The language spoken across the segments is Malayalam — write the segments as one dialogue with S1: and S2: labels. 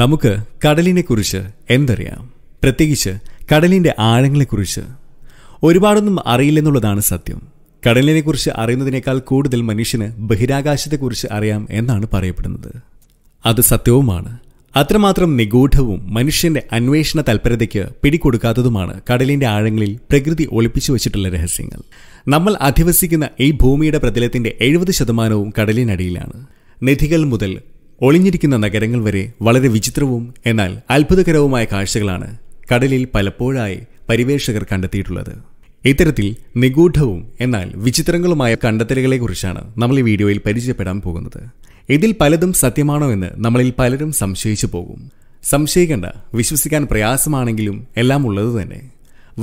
S1: നമുക്ക് കടലിനെക്കുറിച്ച് എന്തറിയാം പ്രത്യേകിച്ച് കടലിൻ്റെ ആഴങ്ങളെക്കുറിച്ച് ഒരുപാടൊന്നും അറിയില്ലെന്നുള്ളതാണ് സത്യം കടലിനെക്കുറിച്ച് അറിയുന്നതിനേക്കാൾ കൂടുതൽ മനുഷ്യന് ബഹിരാകാശത്തെക്കുറിച്ച് അറിയാം എന്നാണ് പറയപ്പെടുന്നത് അത് സത്യവുമാണ് അത്രമാത്രം നിഗൂഢവും മനുഷ്യന്റെ അന്വേഷണ തൽപരതയ്ക്ക് പിടികൊടുക്കാത്തതുമാണ് കടലിന്റെ ആഴങ്ങളിൽ പ്രകൃതി ഒളിപ്പിച്ചു വച്ചിട്ടുള്ള രഹസ്യങ്ങൾ നമ്മൾ അധിവസിക്കുന്ന ഈ ഭൂമിയുടെ പ്രതലത്തിന്റെ എഴുപത് ശതമാനവും കടലിനടിയിലാണ് നിധികൾ മുതൽ ഒളിഞ്ഞിരിക്കുന്ന നഗരങ്ങൾ വരെ വളരെ വിചിത്രവും എന്നാൽ അത്ഭുതകരവുമായ കാഴ്ചകളാണ് കടലിൽ പലപ്പോഴായി പരിവേഷകർ കണ്ടെത്തിയിട്ടുള്ളത് ഇത്തരത്തിൽ നിഗൂഢവും എന്നാൽ വിചിത്രങ്ങളുമായ കണ്ടെത്തലുകളെക്കുറിച്ചാണ് നമ്മൾ ഈ വീഡിയോയിൽ പരിചയപ്പെടാൻ പോകുന്നത് ഇതിൽ പലതും സത്യമാണോ എന്ന് നമ്മളിൽ പലരും സംശയിച്ചു പോകും സംശയിക്കേണ്ട വിശ്വസിക്കാൻ പ്രയാസമാണെങ്കിലും എല്ലാം ഉള്ളത് തന്നെ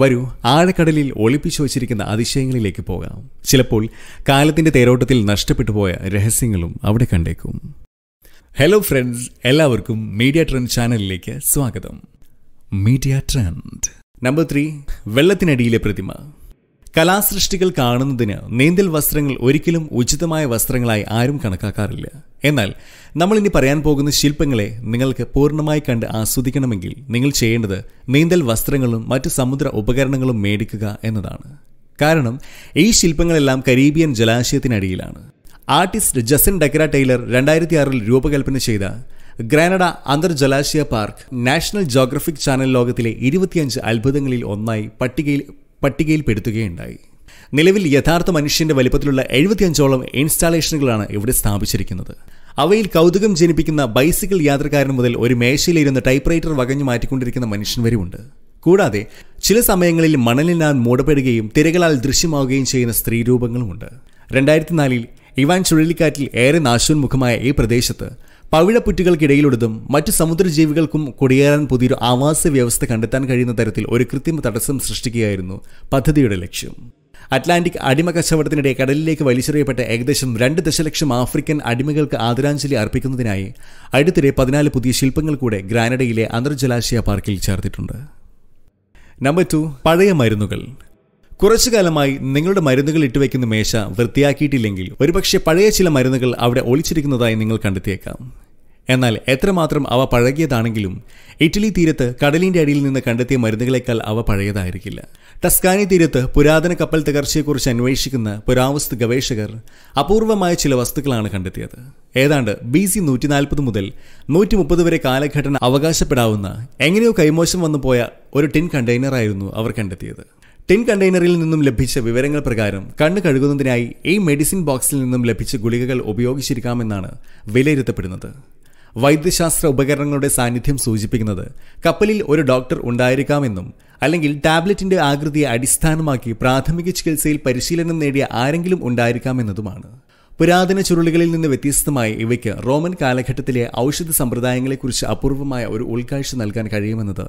S1: വരൂ ആഴക്കടലിൽ ഒളിപ്പിച്ചു വച്ചിരിക്കുന്ന അതിശയങ്ങളിലേക്ക് പോകാം ചിലപ്പോൾ കാലത്തിന്റെ തേരോട്ടത്തിൽ നഷ്ടപ്പെട്ടു പോയ രഹസ്യങ്ങളും അവിടെ കണ്ടേക്കും ഹലോ ഫ്രണ്ട്സ് എല്ലാവർക്കും മീഡിയ ട്രെൻഡ് ചാനലിലേക്ക് സ്വാഗതം മീഡിയ ട്രെൻഡ് നമ്പർ ത്രീ വെള്ളത്തിനടിയിലെ പ്രതിമ കലാസൃഷ്ടികൾ കാണുന്നതിന് നീന്തൽ വസ്ത്രങ്ങൾ ഒരിക്കലും ഉചിതമായ വസ്ത്രങ്ങളായി ആരും കണക്കാക്കാറില്ല എന്നാൽ നമ്മൾ ഇനി പറയാൻ പോകുന്ന ശില്പങ്ങളെ നിങ്ങൾക്ക് പൂർണ്ണമായി കണ്ട് ആസ്വദിക്കണമെങ്കിൽ നിങ്ങൾ ചെയ്യേണ്ടത് നീന്തൽ വസ്ത്രങ്ങളും മറ്റ് സമുദ്ര ഉപകരണങ്ങളും മേടിക്കുക എന്നതാണ് കാരണം ഈ ശില്പങ്ങളെല്ലാം കരീബിയൻ ജലാശയത്തിനടിയിലാണ് ആർട്ടിസ്റ്റ് ജസിൻ ഡക്കര ടൈലർ രണ്ടായിരത്തി ആറിൽ രൂപകൽപ്പന ചെയ്ത ഗ്രാനഡ അന്തർജലാശയ പാർക്ക് നാഷണൽ ജോഗ്രഫിക് ചാനൽ ലോകത്തിലെ ഇരുപത്തിയഞ്ച് അത്ഭുതങ്ങളിൽ ഒന്നായി പട്ടികയിൽ പട്ടികയിൽപ്പെടുത്തുകയുണ്ടായി നിലവിൽ യഥാർത്ഥ മനുഷ്യന്റെ വലിപ്പത്തിലുള്ള എഴുപത്തിയഞ്ചോളം ഇൻസ്റ്റാളേഷനുകളാണ് ഇവിടെ സ്ഥാപിച്ചിരിക്കുന്നത് അവയിൽ കൗതുകം ജനിപ്പിക്കുന്ന ബൈസിക്കിൾ യാത്രക്കാരൻ മുതൽ ഒരു മേശയിലിരുന്ന് ടൈപ്പ്റൈറ്റർ വകഞ്ഞു മാറ്റിക്കൊണ്ടിരിക്കുന്ന മനുഷ്യൻ വരുമുണ്ട് കൂടാതെ ചില സമയങ്ങളിൽ മണലിനാൽ മൂടപ്പെടുകയും തിരകളാൽ ദൃശ്യമാവുകയും ചെയ്യുന്ന സ്ത്രീരൂപങ്ങളുമുണ്ട് രണ്ടായിരത്തി നാലിൽ ഇവാൻ ചുഴലിക്കാറ്റിൽ ഏറെ നാശോന്മുഖമായ ഈ പ്രദേശത്ത് പവിഴപ്പുറ്റുകൾക്കിടയിലുള്ളതും മറ്റു സമുദ്രജീവികൾക്കും കുടിയേറാൻ പുതിയൊരു ആവാസ വ്യവസ്ഥ കണ്ടെത്താൻ കഴിയുന്ന തരത്തിൽ ഒരു കൃത്രിമ തടസ്സം സൃഷ്ടിക്കുകയായിരുന്നു പദ്ധതിയുടെ ലക്ഷ്യം അറ്റ്ലാന്റിക് അടിമ കച്ചവടത്തിനിടെ കടലിലേക്ക് വലിച്ചെറിയപ്പെട്ട ഏകദേശം രണ്ട് ദശലക്ഷം ആഫ്രിക്കൻ അടിമകൾക്ക് ആദരാഞ്ജലി അർപ്പിക്കുന്നതിനായി അടുത്തിടെ പതിനാല് പുതിയ ശില്പങ്ങൾ കൂടെ ഗ്രാനഡയിലെ അന്തർജലാശയ പാർക്കിൽ ചേർത്തിട്ടുണ്ട് നമ്പർ ടു പഴയ മരുന്നുകൾ കുറച്ചു കാലമായി നിങ്ങളുടെ മരുന്നുകൾ ഇട്ടുവെക്കുന്ന മേശ വൃത്തിയാക്കിയിട്ടില്ലെങ്കിൽ ഒരുപക്ഷെ പഴയ ചില മരുന്നുകൾ അവിടെ ഒളിച്ചിരിക്കുന്നതായി നിങ്ങൾ കണ്ടെത്തിയേക്കാം എന്നാൽ എത്രമാത്രം അവ പഴകിയതാണെങ്കിലും ഇറ്റലി തീരത്ത് കടലിന്റെ അടിയിൽ നിന്ന് കണ്ടെത്തിയ മരുന്നുകളേക്കാൾ അവ പഴയതായിരിക്കില്ല ടസ്കാനി തീരത്ത് പുരാതന കപ്പൽ തകർച്ചയെക്കുറിച്ച് അന്വേഷിക്കുന്ന പുരാവസ്തു ഗവേഷകർ അപൂർവമായ ചില വസ്തുക്കളാണ് കണ്ടെത്തിയത് ഏതാണ്ട് ബി സി മുതൽ നൂറ്റി മുപ്പത് വരെ കാലഘട്ടം അവകാശപ്പെടാവുന്ന എങ്ങനെയോ കൈമോശം വന്നു പോയ ഒരു ടിൻ കണ്ടെയ്നറായിരുന്നു അവർ കണ്ടെത്തിയത് ടിൻ കണ്ടെയ്നറിൽ നിന്നും ലഭിച്ച വിവരങ്ങൾ പ്രകാരം കണ്ണ് കഴുകുന്നതിനായി ഈ മെഡിസിൻ ബോക്സിൽ നിന്നും ലഭിച്ച ഗുളികകൾ ഉപയോഗിച്ചിരിക്കാമെന്നാണ് വിലയിരുത്തപ്പെടുന്നത് വൈദ്യശാസ്ത്ര ഉപകരണങ്ങളുടെ സാന്നിധ്യം സൂചിപ്പിക്കുന്നത് കപ്പലിൽ ഒരു ഡോക്ടർ ഉണ്ടായിരിക്കാമെന്നും അല്ലെങ്കിൽ ടാബ്ലറ്റിന്റെ ആകൃതിയെ അടിസ്ഥാനമാക്കി പ്രാഥമിക ചികിത്സയിൽ പരിശീലനം നേടിയ ആരെങ്കിലും ഉണ്ടായിരിക്കാമെന്നതുമാണ് പുരാതന ചുരുളികളിൽ നിന്ന് വ്യത്യസ്തമായി ഇവയ്ക്ക് റോമൻ കാലഘട്ടത്തിലെ ഔഷധ സമ്പ്രദായങ്ങളെക്കുറിച്ച് അപൂർവമായ ഒരു ഉൾക്കാഴ്ച നൽകാൻ കഴിയുമെന്നത്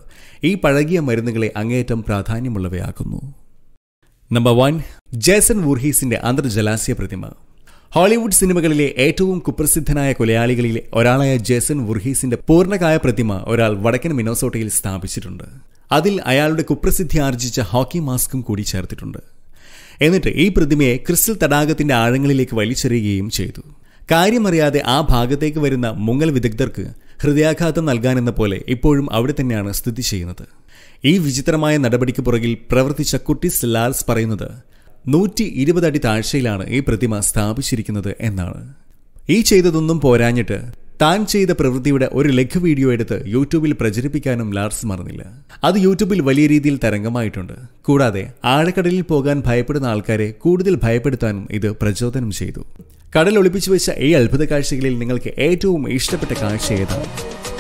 S1: ഈ പഴകിയ മരുന്നുകളെ അങ്ങേയറ്റം പ്രാധാന്യമുള്ളവയാക്കുന്നു നമ്പർ വൺ ജേസൺ വൂർഹീസിന്റെ അന്തർജലാശയ പ്രതിമ ഹോളിവുഡ് സിനിമകളിലെ ഏറ്റവും കുപ്രസിദ്ധനായ കൊലയാളികളിലെ ഒരാളായ ജേസൺ വുർഹീസിന്റെ പൂർണ്ണകായ പ്രതിമ ഒരാൾ വടക്കൻ മിനോസോട്ടയിൽ സ്ഥാപിച്ചിട്ടുണ്ട് അതിൽ അയാളുടെ കുപ്രസിദ്ധി ആർജിച്ച ഹോക്കി മാസ്കും കൂടി ചേർത്തിട്ടുണ്ട് എന്നിട്ട് ഈ പ്രതിമയെ ക്രിസ്റ്റൽ തടാകത്തിന്റെ ആഴങ്ങളിലേക്ക് വലിച്ചെറിയുകയും ചെയ്തു കാര്യമറിയാതെ ആ ഭാഗത്തേക്ക് വരുന്ന മുങ്ങൽ വിദഗ്ധർക്ക് ഹൃദയാഘാതം നൽകാനെന്ന പോലെ ഇപ്പോഴും അവിടെ തന്നെയാണ് സ്ഥിതി ചെയ്യുന്നത് ഈ വിചിത്രമായ നടപടിക്ക് പുറകിൽ പ്രവർത്തിച്ച കുട്ടി ലാൽസ് പറയുന്നത് നൂറ്റി ഇരുപത് അടി താഴ്ചയിലാണ് ഈ പ്രതിമ സ്ഥാപിച്ചിരിക്കുന്നത് എന്നാണ് ഈ ചെയ്തതൊന്നും പോരാഞ്ഞിട്ട് താൻ ചെയ്ത പ്രവൃത്തിയുടെ ഒരു ലഘു വീഡിയോ എടുത്ത് യൂട്യൂബിൽ പ്രചരിപ്പിക്കാനും ലാർസ് മറന്നില്ല അത് യൂട്യൂബിൽ വലിയ രീതിയിൽ തരംഗമായിട്ടുണ്ട് കൂടാതെ ആഴക്കടലിൽ പോകാൻ ഭയപ്പെടുന്ന ആൾക്കാരെ കൂടുതൽ ഭയപ്പെടുത്താനും ഇത് പ്രചോദനം ചെയ്തു കടൽ ഒളിപ്പിച്ചു വെച്ച ഈ അത്ഭുത കാഴ്ചകളിൽ നിങ്ങൾക്ക് ഏറ്റവും ഇഷ്ടപ്പെട്ട കാഴ്ച ഏതാണ്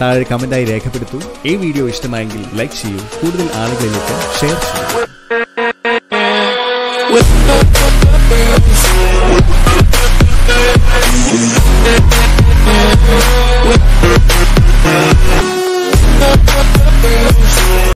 S1: താഴെ കമൻറ്റായി രേഖപ്പെടുത്തൂ ഈ വീഡിയോ ഇഷ്ടമായെങ്കിൽ ലൈക്ക് ചെയ്യൂ കൂടുതൽ ആളുകളിലേക്ക് ഷെയർ ചെയ്യൂ